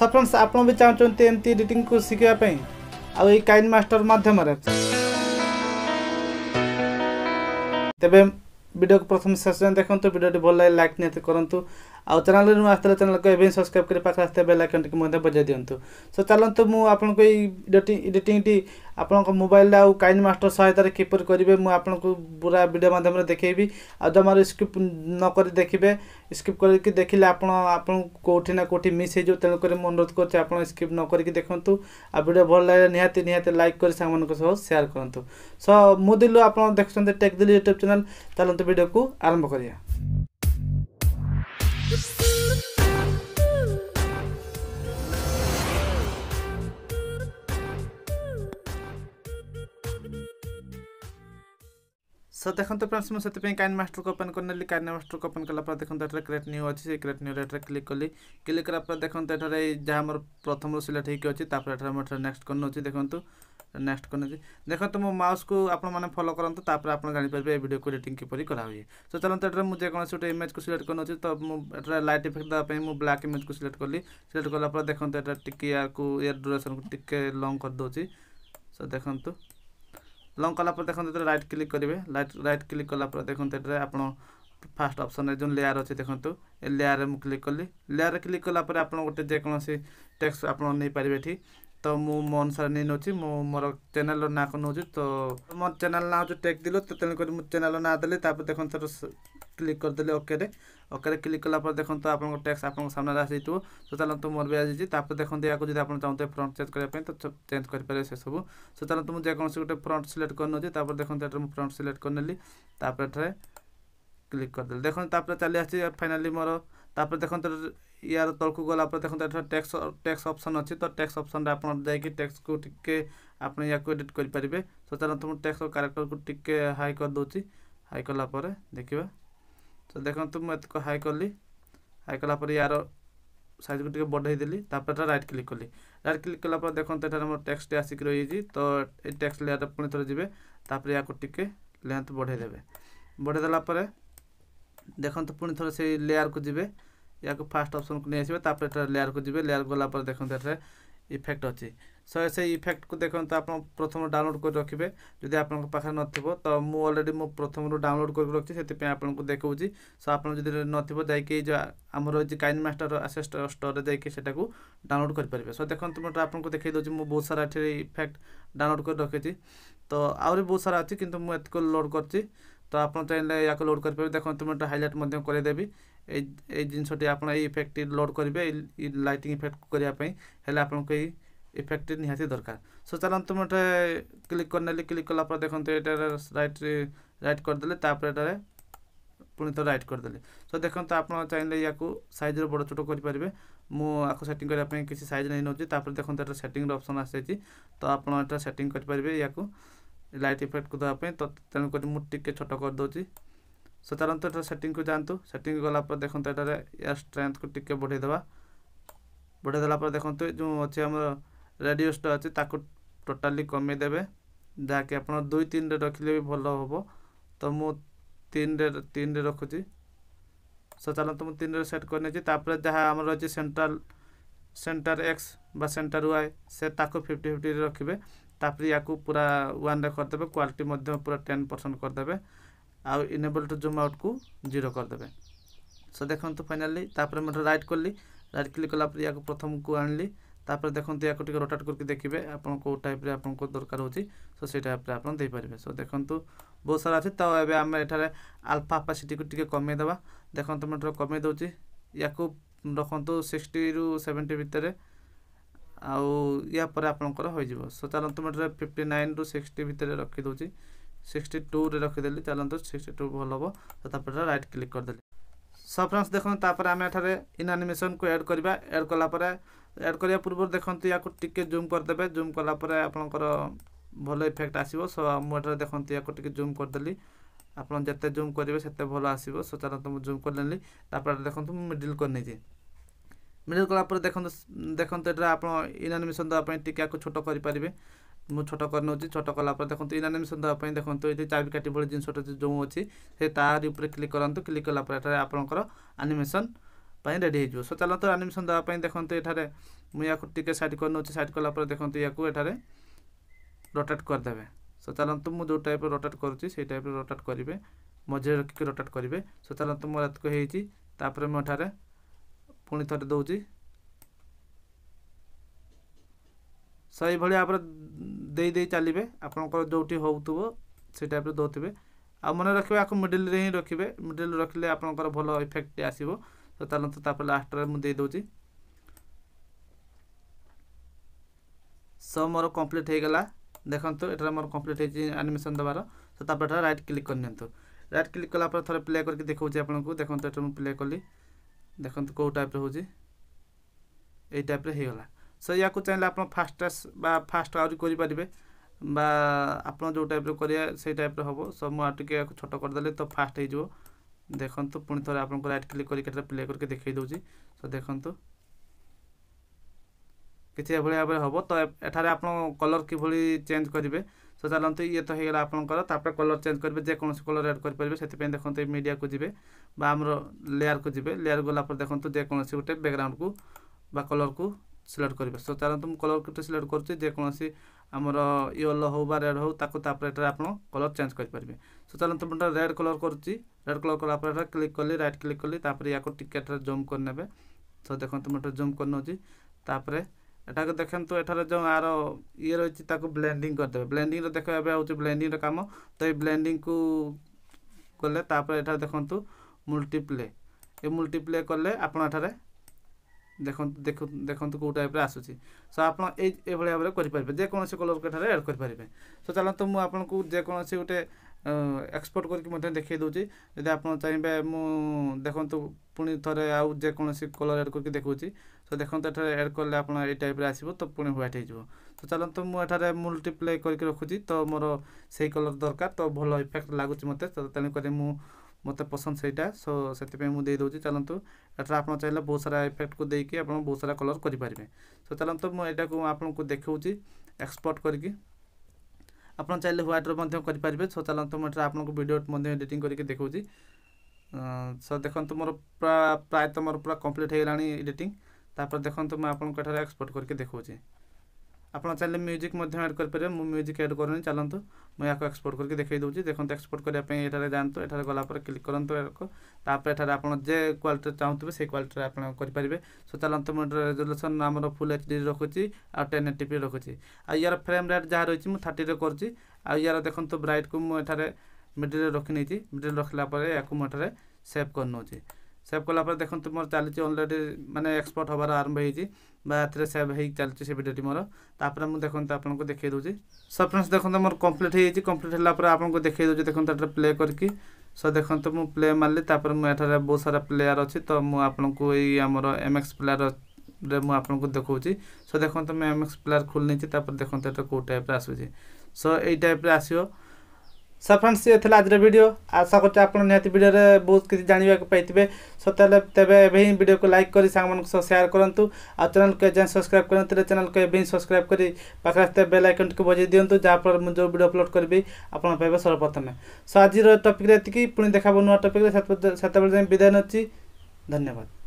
show friends ଆପଣ ବି ଚାହୁଁଛନ୍ତି ଏମିତି ଏଡ଼ିଟିଂକୁ ଶିଖିବା ପାଇଁ ଆଉ ଏଇ କାଇନ୍ ମାଷ୍ଟର ମାଧ୍ୟମରେ ତେବେ ভিডিওকে প্রথমে শেষ দেখুন ভিডিওটি ভালো লাগে লাইক নিহতি করতু ଆଉ ଚ୍ୟାନେଲ୍ରେ ମୁଁ ଆସିଥିଲେ ଚ୍ୟାନେଲ୍ କହିବେ ସବସ୍କ୍ରାଇବ୍ କରି ପାଖରେ ଆସିଥିବା ବେଲ୍ ଆଇକନ୍ଟିକୁ ମଧ୍ୟ ବଜାଇ ଦିଅନ୍ତୁ ସୋ ଚାଲନ୍ତୁ ମୁଁ ଆପଣଙ୍କୁ ଏଇ ଏଡ଼ିଟିଂ ଏଡ଼ିଟିଂଟି ଆପଣଙ୍କ ମୋବାଇଲରେ ଆଉ କାଇନ୍ ମାଷ୍ଟର ସହାୟତାରେ କିପରି କରିବେ ମୁଁ ଆପଣଙ୍କୁ ପୁରା ଭିଡ଼ିଓ ମାଧ୍ୟମରେ ଦେଖେଇବି ଆଉ ଜମାରୁ ସ୍କିପ୍ ନକରି ଦେଖିବେ ସ୍କିପ୍ କରିକି ଦେଖିଲେ ଆପଣ ଆପଣଙ୍କୁ କେଉଁଠି ନା କେଉଁଠି ମିସ୍ ହେଇଯିବ ତେଣୁକରି ମୁଁ ଅନୁରୋଧ କରୁଛି ଆପଣ ସ୍କିପ୍ ନ କରିକି ଦେଖନ୍ତୁ ଆଉ ଭିଡ଼ିଓ ଭଲ ଲାଗିଲେ ନିହାତି ନିହାତି ଲାଇକ୍ କରି ସାଙ୍ଗମାନଙ୍କ ସହ ସେୟାର କରନ୍ତୁ ସୋ ମୁଁ ଦିଲୁ ଆପଣ ଦେଖୁଛନ୍ତି ଟେକ୍ ଦିଲ୍ଲୀ ୟୁଟ୍ୟୁବ୍ ଚ୍ୟାନେଲ୍ ଚାଲନ୍ତୁ ଭିଡ଼ିଓକୁ ଆରମ୍ଭ କରିବା Just सो देखो फ्रेंड्स मुझे कैन मास्टर को ओपन करने कैन मास्टर को ओपन कलापर देखते एटार क्रिएट न्यू अच्छी क्रिएट କ୍ଲିକ୍ एटार क्लिक कली क्लिक करापर देखते एठार जहाँ मोर प्रथम सिलेक्ट होपर एठार ଏଠାରେ नेक्स्ट करने देखूँ नेक्स्ट करने देखते मो माउस को आपने फलो करूँ तापर आप जापर भिडियो को एडिट किपर कराए सो चलते एटार मुझे कौन गोटे इमेज को सिलेक्ट करने तो मुझे लाइट इफेक्ट देवाई मुझे ब्लाक इमेज को सिलेक्ट कली सिलेक्ट कलापर ଦେଖନ୍ତୁ एटार ଟିକେ यार ड्यूरेसन को ଟିକେ ଲଙ୍ଗ୍ କରିଦେଉଛି सो ଦେଖନ୍ତୁ লং কলাপরে দেখুন যেতে রাইট ক্লিক করবে রাইট রাইট ক্লিক কলাপরে দেখুন এটা আপনার ফার্স্ট অপসনরে যে লেয়ার অছে দেখুন এ লেয়ারে মু ক্লিক কলি লেয়ারে ক্লিক কলাপরে আপনার গোটে যেকোনসি টেক্সট আপনার নিয়ে এটি তো মু মো অনুসারে নিয়ে নেছি মু মোর চ্যানেল না নেছি তো মো চ্যানেল না হচ্ছে টেক দিল তো তেমনি করে মু চ্যানেল না দেলি তারপরে দেখুন তার କ୍ଲିକ୍ କରିଦେଲେ ଓକେରେ ଓକେରେ କ୍ଲିକ୍ କଲା ପରେ ଦେଖନ୍ତୁ ଆପଣଙ୍କ ଟ୍ୟାକ୍ସ ଆପଣଙ୍କ ସାମ୍ନାରେ ଆସିଥିବ ତ ଚାଲନ୍ତୁ ମୋର ବି ଆସିଛି ତାପରେ ଦେଖନ୍ତୁ ଏହାକୁ ଯଦି ଆପଣ ଚାହୁଁଥିବେ ଫ୍ରଣ୍ଟ ଚେଞ୍ଜ କରିବା ପାଇଁ ତ ଚେଞ୍ଜ କରିପାରିବେ ସେସବୁ ତ ଚାଲନ୍ତୁ ମୁଁ ଯେକୌଣସି ଗୋଟେ ଫ୍ରଣ୍ଟ ସିଲେକ୍ଟ କରିନେଉଛି ତାପରେ ଦେଖନ୍ତୁ ଏଠାରେ ମୁଁ ଫ୍ରଣ୍ଟ ସିଲେକ୍ଟ କରିନେଲି ତାପରେ ଏଠାରେ କ୍ଲିକ୍ କରିଦେଲି ଦେଖନ୍ତୁ ତାପରେ ଚାଲି ଆସିଛି ଫାଇନାଲି ମୋର ତାପରେ ଦେଖନ୍ତୁ ইয়ার তলকু গলা পরে দেখুন এটা ট্যাক্স ট্যাক্স অপসন অছি তো ট্যাক্স অপসনরে আপনার যাইকি ট্যাক্সকু টিকে আপনি ইয়াকু এডিট করিপারিবে তো চালু মু ট্যাক্স ক্যারেক্টরকু টিকে হাই করে দেউছি হাই কলা পরে দেখিবা ତ ଦେଖନ୍ତୁ ମୁଁ ଏତକ ହାଇ କଲି ହାଇ କଲା ପରେ ୟାର ସାଇଜ୍କୁ ଟିକେ ବଢ଼େଇ ଦେଲି ତାପରେ ଏଟା ରାଇଟ୍ କ୍ଲିକ୍ କଲି ରାଇଟ୍ କ୍ଲିକ୍ କଲା ପରେ ଦେଖନ୍ତୁ ଏଠାରେ ମୋର ଟେକ୍ସଟ ଆସିକି ରହିଯାଇଛି ତ ଏଇ ଟେକ୍ସଟ ଲେୟାରରେ ପୁଣି ଥରେ ଯିବେ ତାପରେ ୟାକୁ ଟିକେ ଲେନ୍ଥ ବଢ଼େଇ ଦେବେ ବଢ଼େଇ ଦେଲା ପରେ ଦେଖନ୍ତୁ ପୁଣି ଥରେ ସେଇ ଲେୟାରକୁ ଯିବେ ୟାକୁ ଫାର୍ଷ୍ଟ ଅପସନକୁ ନେଇ ଆସିବେ ତାପରେ ଏଠାରେ ଲେୟାରକୁ ଯିବେ ଲେୟାର ଗଲା ପରେ ଦେଖନ୍ତୁ ଏଠାରେ ଇଫେକ୍ଟ ଅଛି সো সেই ଇଫେକ୍ଟକୁ ଦେଖନ୍ତୁ ଆପଣ ପ୍ରଥମରୁ ଡାଉନଲୋଡ଼ କରି ରଖିବେ ଯଦି ଆପଣଙ୍କ ପାଖରେ ନଥିବ ତ ମୁଁ ଅଲରେଡ଼ି ମୁଁ ପ୍ରଥମରୁ ଡାଉନଲୋଡ଼ କରିକି ରଖିଛି ସେଥିପାଇଁ ଆପଣଙ୍କୁ ଦେଖାଉଛି ସୋ ଆପଣ ଯଦି ନଥିବ ଯାଇକି ଯେଉଁ ଆମର ଯେ କାଇନ୍ ମାଷ୍ଟର ଆସେ ଷ୍ଟୋରରେ ଯାଇକି ସେଟାକୁ ଡାଉନଲୋଡ଼ କରିପାରିବେ ସୋ ଦେଖନ୍ତୁ ମୁଁ ଆପଣଙ୍କୁ ଦେଖାଇ ଦେଉଛି ମୁଁ ବହୁତ ସାରା ଏଠି ଇଫେକ୍ଟ ଡାଉନଲୋଡ଼ କରି ରଖିଛି ତ ଆହୁରି ବହୁତ ସାରା ଅଛି କିନ୍ତୁ ମୁଁ ଏତିକି ଲୋଡ଼୍ କରିଛି ତ ଆପଣ ଚାହିଁଲେ ୟାକୁ ଲୋଡ଼୍ କରିପାରିବେ ଦେଖନ୍ତୁ ମୁଁ ଏଟା ହାଇଲାଇଟ୍ ମଧ୍ୟ କରିଦେବି এই এই জিনিসটি আপনার এই ইফেক্টটি লোড করবে এই লাইটিং ইফেক্ট করা হেলে আপনাকে এই এই ফ্যাক্টরি নিহাতি দরকার সো চালান তুমি এটা ক্লিক করে নেলি ক্লিক কলা পরে দেখুন তো এটা রাইট রাইট করেদেলে তাপরে এটারে পুনি তো রাইট করেদেলে সো দেখুন তো আপনার চাইলে ইয়াকু সাইজর বড় ছোট করিপারে মু আকু সেটিং করা পাই কিছু সাইজ নেই নেছি তাপরে দেখুন তো এটা সেটিংর অপশন আসছে তো আপনার এটা সেটিং করিপারে ইয়াকু লাইট ইফেক্টকে দেওয়া পাই তো তেমনি মু টিকে ছোট করেদেছি সো চালু এটা সেটিংকে যাতে সেটিং গলাপরে দেখুন তো এটার ইয়ার স্ট্রেংথকে টিকে বড়াই দেওয়া বড়াই দেলাপরে দেখুন যে আমার ରେଡ଼ିଓସ୍ଟା ଅଛି ତାକୁ ଟୋଟାଲି କମେଇଦେବେ ଯାହାକି ଆପଣ ଦୁଇ ତିନିରେ ରଖିଲେ ବି ଭଲ ହେବ ତ ମୁଁ ତିନିରେ ତିନିରେ ରଖୁଛି ସୋ ଚାଲନ୍ତୁ ମୁଁ ତିନିରେ ସେଟ୍ କରିନେଇଛି ତାପରେ ଯାହା ଆମର ଅଛି ସେଣ୍ଟ୍ରାଲ୍ ସେଣ୍ଟର ଏକ୍ସ বা সেন্টার ওয়াই সে তাকে ফিফটি ফিফটিরে রাখবে তাপরে ইয়াকু পুরা ওয়ানরে করদেবে কোয়ালিটি মধ্যে পুরা টেন পরসেন্ট করদেবে আউ ইনেবল টু জুম আউট কু জিরো করদেবে সো দেখুন ফাইনালি তাপরে মু রাইট কলি রাইট ক্লিক কলাপরে ইয়াকু প্রথমকু আনলি তাপরে দেখন্তু ইয়াକୁ ଟିକେ ରୋଟେଟ୍ କରିକି ଦେଖିବେ ଆପଣ କେଉଁ ଟାଇପ୍ରେ ଆପଣଙ୍କୁ ଦରକାର ହେଉଛି ସୋ ସେଇ ଟାଇପ୍ରେ ଆପଣ ଦେଇପାରିବେ ସୋ ଦେଖନ୍ତୁ ବହୁତ ସାରା ଅଛି ତ ଏବେ ଆମେ ଏଠାରେ ଆଲଫା ଆପାସିଟିକୁ ଟିକେ କମେଇଦେବା ଦେଖନ୍ତୁ ମୁଁ ଏଠାରେ କମେଇ ଦେଉଛି ୟାକୁ ରଖନ୍ତୁ ସିକ୍ସଟିରୁ ସେଭେଣ୍ଟି ଭିତରେ ଆଉ ୟା ପରେ ଆପଣଙ୍କର ହୋଇଯିବ ସୋ ଚାଲନ୍ତୁ ମୁଁ ଏଠାରେ ଫିଫ୍ଟି ନାଇନ୍ରୁ ସିକ୍ସଟି ଭିତରେ ରଖିଦେଉଛି ସିକ୍ସଟି ଟୁରେ ରଖିଦେଲି ଚାଲନ୍ତୁ ସିକ୍ସଟି ଟୁ ଭଲ ହେବ ତ ତାପରେ ରାଇଟ୍ କ୍ଲିକ୍ କରିଦେଲି ସୋ ଫ୍ରେଣ୍ଡସ୍ ଦେଖନ୍ତୁ ତାପରେ ଆମେ ଏଠାରେ ଇନ୍ ଆନିମେସନ୍କୁ ଆଡ଼୍ କରିବା ଆଡ଼୍ କଲା ପରେ এড করা পূর্ব দেখতে ইয়াকে টিকি জুম করেদেবে জুম কলাপরে আপনার ভাল ইফেক্ট আসব সো মুঠে দেখতে ইয়াকে টিকি জুম করেদেলি আপনার যেতে জুম করবে সেতে ভাল আসব সো চালু মু জুম করেলি তারপরে দেখুন মু মিডিল করে নিয়েছি মিডিল কলাপরে দেখুন দেখুন এটা আপনার ইনানিমেসন দেওয়া টিকি ইয়াকে ছোট করে পারবে ମୁଁ ଛୋଟ କରିନେଉଛି ଛୋଟ କଲାପରେ ଦେଖନ୍ତୁ ଇନାନିମେସନ୍ ଦେବା ପାଇଁ ଦେଖନ୍ତୁ ଏଠି ଚାବି କାଠି ଭଳି ଜିନିଷଟା ଯେଉଁ ଅଛି ସେ ତାରି ଉପରେ କ୍ଲିକ୍ କରନ୍ତୁ କ୍ଲିକ୍ କଲା ପରେ ଏଠାରେ ଆପଣଙ୍କର ଆନିମେସନ୍ रेडी ହୋଇଯିବ ସୋ ଚାଲନ୍ତୁ ଆନିମେସନ୍ ଦେବା ପାଇଁ ଦେଖନ୍ତୁ ଏଠାରେ ମୁଁ ୟାକୁ ଟିକେ ସାଇଡ଼୍ କରିନେଉଛି ସାଇଡ଼୍ କଲାପରେ ଦେଖନ୍ତୁ ୟାକୁ ଏଠାରେ ରୋଟେଟ୍ କରିଦେବେ ସୋ ଚାଲନ୍ତୁ ମୁଁ ଯେଉଁ ଟାଇପ୍ର ରୋଟେଟ୍ କରୁଛି ସେଇ ଟାଇପ୍ର ରୋଟେଟ୍ କରିବେ ମଝିରେ ରଖିକି ରୋଟେଟ୍ କରିବେ ସୋ ଚାଲନ୍ତୁ ମୋର ଏତିକି ହେଇଛି ତାପରେ ମୁଁ ଏଠାରେ ପୁଣି ଥରେ ଦେଉଛି ସୋ ଏଇଭଳି ଭାବରେ ଦେଇ ଦେଇ ଚାଲିବେ ଆପଣଙ୍କର ଯେଉଁଠି ହେଉଥିବ ସେଇ ଟାଇପ୍ର ଦେଉଥିବେ ଆଉ ମନେ ରଖିବେ ଆକୁ ମିଡ଼ିଲ୍ରେ ହିଁ ରଖିବେ ମିଡ଼ିଲ୍ ରଖିଲେ ଆପଣଙ୍କର ଭଲ ଇଫେକ୍ଟ ଆସିବ ତ ଚାଲନ୍ତୁ ତାପରେ ଲାଷ୍ଟରେ ମୁଁ ଦେଇଦେଉଛି ସୋ ମୋର କମ୍ପ୍ଲିଟ୍ ହେଇଗଲା ଦେଖନ୍ତୁ ଏଠାରେ ମୋର କମ୍ପ୍ଲିଟ୍ ହେଇଛି ଆନିମେସନ୍ ଦେବାର ତ ତାପରେ ଏଠାରେ ରାଇଟ୍ କ୍ଲିକ୍ କରିନିଅନ୍ତୁ ରାଇଟ୍ କ୍ଲିକ୍ କଲା ପରେ ଥରେ ପ୍ଲେ କରିକି ଦେଖାଉଛି ଆପଣଙ୍କୁ ଦେଖନ୍ତୁ ଏଠାରେ ମୁଁ ପ୍ଲେ କଲି ଦେଖନ୍ତୁ କେଉଁ ଟାଇପ୍ର ହେଉଛି ଏଇ ଟାଇପ୍ରେ ହେଇଗଲା সো ইয়াকু ଚାହିଁଲେ ଆପଣ ফাস্টাস ବା ଫାଷ୍ଟ ଆହୁରି କରିପାରିବେ ବା ଆପଣ ଯେଉଁ যে টাইপের ସେଇ সেই ହେବ হব ମୁଁ ଆଉ ଟିକେ ছোট করেদেলে তো ফাস্ট হয়ে যাব ଦେଖନ୍ତୁ ପୁଣି ଥରେ ଆପଣଙ୍କୁ ରାଇଟ୍ କ୍ଲିକ୍ କରିକି ଏଟା ପ୍ଲେ କରିକି ଦେଖାଇ ଦେଉଛି ତ ଦେଖନ୍ତୁ କିଛି ଏଭଳି ଭାବରେ ହେବ ତ ଏଠାରେ ଆପଣ କଲର୍ କିଭଳି ଚେଞ୍ଜ କରିବେ ତ ଚାଲନ୍ତୁ ଇଏ ତ ହେଇଗଲା ଆପଣଙ୍କର ତାପରେ କଲର୍ ଚେଞ୍ଜ କରିବେ ଯେକୌଣସି କଲର୍ ଆଡ଼୍ କରିପାରିବେ ସେଥିପାଇଁ ଦେଖନ୍ତୁ ଏଇ ମିଡ଼ିଆକୁ ଯିବେ ବା ଆମର ଲେୟାର୍କୁ ଯିବେ ଲେୟାର୍ ଗଲା ପରେ ଦେଖନ୍ତୁ ଯେକୌଣସି ଗୋଟେ ବ୍ୟାକ୍ଗ୍ରାଉଣ୍ଡକୁ ବା କଲର୍କୁ ସିଲେକ୍ଟ କରିବେ ତ ଚାଲନ୍ତୁ ମୁଁ କଲର୍ ଗୋଟେ ସିଲେକ୍ଟ କରୁଛି ଯେକୌଣସି ଆମର ୟେଲୋ ହେଉ ବା ରେଡ଼୍ ହେଉ ତାକୁ ତାପରେ ଆପଣ କଲର୍ ଚେଞ୍ଜ କରିପାରିବେ ସୋ ଚାଲନ୍ତୁ ମୁଁ ରେଡ଼୍ କଲର୍ କରୁଛି ରେଡ଼୍ କଲର୍ କଲା ପରେ କ୍ଲିକ୍ କଲି ରାଇଟ୍ କ୍ଲିକ୍ କଲି ତାପରେ ୟାକୁ ଟିକେଟ୍ରେ ଜୁମ୍ କରିନେବେ ସୋ ଦେଖନ୍ତୁ ମୁଁ ଏଠାରେ ଜୁମ୍ କରିନେଉଛି ତାପରେ ଏଠାକୁ ଦେଖନ୍ତୁ ଏଠାରେ ଯେଉଁ ଆର ଇଏ ରହିଛି ତାକୁ ବ୍ଲେଣ୍ଡିଂ କରିଦେବେ ବ୍ଲେଣ୍ଡିଂର ଦେଖ ଏବେ ହେଉଛି ବ୍ଲେଣ୍ଡିଂର କାମ ତ ଏଇ ବ୍ଲେଣ୍ଡିଂକୁ କଲେ ତାପରେ ଏଠାରେ ଦେଖନ୍ତୁ ମଲ୍ଟିପ୍ଲେ ଏ ମଲ୍ଟିପ୍ଲେ କଲେ ଆପଣ ଏଠାରେ ଦେଖନ୍ତୁ ଦେଖନ୍ତୁ କେଉଁ ଟାଇପ୍ରେ ଆସୁଛି ସୋ ଆପଣ ଏଇ ଏଭଳି ଭାବରେ କରିପାରିବେ ଯେକୌଣସି କଲର୍କୁ ଏଠାରେ ଆଡ଼୍ କରିପାରିବେ ସୋ ଚାଲନ୍ତୁ ମୁଁ ଆପଣଙ୍କୁ ଯେକୌଣସି ଗୋଟେ ଏକ୍ସପୋର୍ଟ କରିକି ମଧ୍ୟ ଦେଖାଇ ଦେଉଛି ଯଦି ଆପଣ ଚାହିଁବେ ମୁଁ ଦେଖନ୍ତୁ ପୁଣି ଥରେ ଆଉ ଯେକୌଣସି କଲର୍ ଆଡ଼୍ କରିକି ଦେଖାଉଛି ସୋ ଦେଖନ୍ତୁ ଏଠାରେ ଆଡ଼୍ କଲେ ଆପଣ ଏଇ ଟାଇପ୍ରେ ଆସିବ ତ ପୁଣି ହ୍ୱାଇଟ୍ ହେଇଯିବ ତ ଚାଲନ୍ତୁ ମୁଁ ଏଠାରେ ମଲ୍ଟିପ୍ଲାଏ କରିକି ରଖୁଛି ତ ମୋର ସେଇ କଲର୍ ଦରକାର ତ ଭଲ ଇଫେକ୍ଟ ଲାଗୁଛି ମୋତେ ତ ତେଣୁକରି ମୁଁ ମୋତେ ପସନ୍ଦ ସେଇଟା ସୋ ସେଥିପାଇଁ ମୁଁ ଦେଇଦେଉଛି ଚାଲନ୍ତୁ ଏଠାରେ ଆପଣ ଚାହିଁଲେ ବହୁତ ସାରା ଇଫେକ୍ଟକୁ ଦେଇକି ଆପଣ ବହୁତ ସାରା କଲର୍ କରିପାରିବେ ସୋ ଚାଲନ୍ତୁ ମୁଁ ଏଇଟାକୁ ଆପଣଙ୍କୁ ଦେଖାଉଛି ଏକ୍ସପୋର୍ଟ କରିକି ଆପଣ ଚାହିଁଲେ ହ୍ୱାଇଟ୍ର ମଧ୍ୟ କରିପାରିବେ ସୋ ଚାଲନ୍ତୁ ମୁଁ ଏଠାରେ ଆପଣଙ୍କୁ ଭିଡ଼ିଓ ମଧ୍ୟ ଏଡ଼ିଟିଂ କରିକି ଦେଖାଉଛି ସୋ ଦେଖନ୍ତୁ ମୋର ପୁରା ପ୍ରାୟତଃ ମୋର ପୁରା କମ୍ପ୍ଲିଟ୍ ହୋଇଗଲାଣି ଏଡ଼ିଟିଂ ତାପରେ ଦେଖନ୍ତୁ ମୁଁ ଆପଣଙ୍କୁ ଏଠାରେ ଏକ୍ସପୋର୍ଟ କରିକି ଦେଖାଉଛି ଆପଣ ଚାହିଁଲେ ମ୍ୟୁଜିକ୍ ମଧ୍ୟ ଆଡ଼୍ କରିପାରିବେ ମୁଁ ମ୍ୟୁଜିକ୍ ଆଡ଼୍ କରୁନି ଚାଲନ୍ତୁ ମୁଁ ଏହାକୁ ଏକ୍ସପୋର୍ଟ କରିକି ଦେଖାଇ ଦେଉଛି ଦେଖନ୍ତୁ ଏକ୍ସପୋର୍ଟ କରିବା ପାଇଁ ଏଠାରେ ଯାଆନ୍ତୁ ଏଠାରେ ଗଲା ପରେ କ୍ଲିକ୍ କରନ୍ତୁ ଏହାକୁ ତାପରେ ଏଠାରେ ଆପଣ ଯେ କ୍ୱାଲିଟିରେ ଚାହୁଁଥିବେ ସେଇ କ୍ୱାଲିଟିରେ ଆପଣ କରିପାରିବେ ସୋ ଚାଲନ୍ତୁ ମୁଁ ରେଜଲ୍ୟୁସନ୍ ଆମର ଫୁଲ୍ ଏଚ୍ ଡି ରଖୁଛି ଆଉ ଟେନ୍ ଏଟି ପି ରଖୁଛି ଆଉ ୟାର ଫ୍ରେମ୍ ରେଟ୍ ଯାହା ରହିଛି ମୁଁ ଥାର୍ଟିରେ କରୁଛି ଆଉ ୟାର ଦେଖନ୍ତୁ ବ୍ରାଇଟ୍କୁ ମୁଁ ଏଠାରେ ମିଡ଼ିଲ୍ରେ ରଖିନେଇଛି ମିଡ଼ିଲ୍ ରଖିଲା ପରେ ୟାକୁ ମୁଁ ଏଠାରେ ସେଭ୍ କରିନେଉଛି ସେଭ୍ କଲା ପରେ ଦେଖନ୍ତୁ ମୋର ଚାଲିଛି ଅଲରେଡ଼ି ମାନେ ଏକ୍ସପୋର୍ଟ ହେବାର ଆରମ୍ଭ ହେଇଛି ବା ଏଥିରେ ସେଭ୍ ହେଇକି ଚାଲିଛି ସେ ଭିଡ଼ିଓଟି ମୋର ତାପରେ ମୁଁ ଦେଖନ୍ତୁ ଆପଣଙ୍କୁ ଦେଖାଇ ଦେଉଛି ସୋ ଫ୍ରେଣ୍ଡସ୍ ଦେଖନ୍ତୁ ମୋର କମ୍ପ୍ଲିଟ୍ ହେଇଯାଇଛି କମ୍ପ୍ଲିଟ୍ ହେଲା ପରେ ଆପଣଙ୍କୁ ଦେଖାଇ ଦେଉଛି ଦେଖନ୍ତୁ ଏଠାରେ ପ୍ଲେ କରିକି ସୋ ଦେଖନ୍ତୁ ମୁଁ ପ୍ଲେ ମାରିଲି ତାପରେ ମୁଁ ଏଠାରେ ବହୁତ ସାରା ପ୍ଲେୟାର୍ ଅଛି ତ ମୁଁ ଆପଣଙ୍କୁ ଏଇ ଆମର ଏମ୍ଏକ୍ସ ପ୍ଲେୟାର୍ରେ ମୁଁ ଆପଣଙ୍କୁ ଦେଖାଉଛି ସୋ ଦେଖନ୍ତୁ ମୁଁ ଏମ୍ଏକ୍ସ ପ୍ଲେୟାର୍ ଖୋଲି ନେଇଛି ତାପରେ ଦେଖନ୍ତୁ ଏଠାରେ କେଉଁ ଟାଇପ୍ର ଆସୁଛି ସୋ ଏଇ ଟାଇପ୍ରେ ଆସିବ সো ফ্রেন্ডস ইয়ে লা আজর ভিডিও আশা করছি আপনার নিহতি ভিডিওরে বহুত কিছু জাঁয়া পাইবে সো তাহলে তেবে এবে হি ভিডিওকে লাইক করে সাংমানক সহ সেয়ার করতু আর চ্যানেলকে এযাই সবসক্রাইব করে চ্যানেলকে এবে হি সবসক্রাইব করে পাখে আসতে বেল আইকনটিকে বজাই দিও যাফলে মু যে ভিডিও অপলোড করবি আপনার পাইবে সর্বপ্রথমে সো আজির টপিকরে এতিকি পুঁ দেখাব নূয়া টপিকরে সেতবে যাই বিদায় নচ্ছি ধন্যবাদ